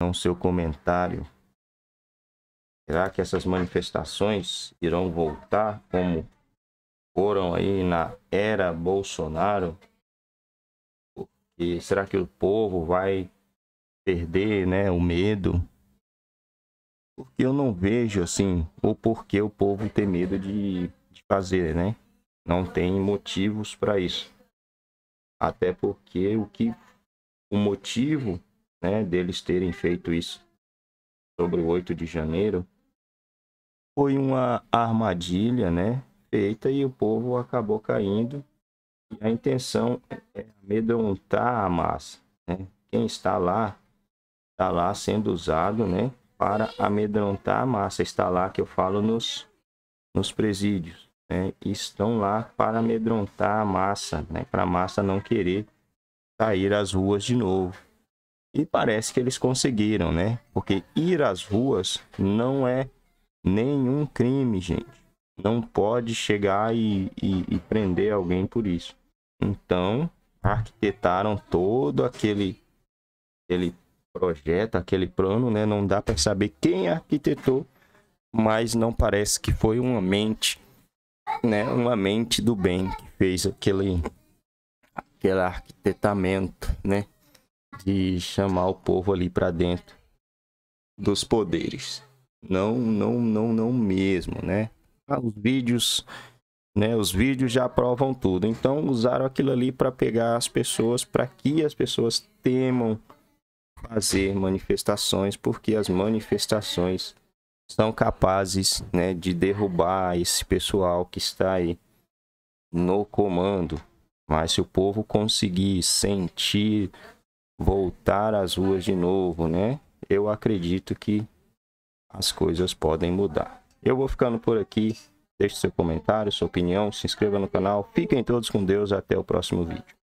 Então, seu comentário. Será que essas manifestações irão voltar como foram aí na era Bolsonaro? E será que o povo vai perder, né, o medo? Porque eu não vejo assim, ou porque o povo tem medo de, de fazer, né? Não tem motivos para isso. Até porque o que o motivo né, deles terem feito isso sobre o 8 de janeiro, foi uma armadilha, né, feita e o povo acabou caindo. E a intenção é, é amedrontar a massa, né? Quem está lá está lá sendo usado, né, para amedrontar a massa. Está lá que eu falo nos nos presídios, né? Estão lá para amedrontar a massa, né, para a massa não querer sair às ruas de novo. E parece que eles conseguiram, né? Porque ir às ruas não é nenhum crime, gente. Não pode chegar e, e, e prender alguém por isso. Então, arquitetaram todo aquele, aquele projeto, aquele plano, né? Não dá para saber quem arquitetou, mas não parece que foi uma mente, né? Uma mente do bem que fez aquele, aquele arquitetamento, né? de chamar o povo ali para dentro dos poderes. Não, não, não, não mesmo, né? Ah, os vídeos, né? Os vídeos já provam tudo. Então usaram aquilo ali para pegar as pessoas, para que as pessoas temam fazer manifestações, porque as manifestações são capazes, né, de derrubar esse pessoal que está aí no comando. Mas se o povo conseguir sentir voltar às ruas de novo, né? Eu acredito que as coisas podem mudar. Eu vou ficando por aqui. Deixe seu comentário, sua opinião, se inscreva no canal. Fiquem todos com Deus até o próximo vídeo.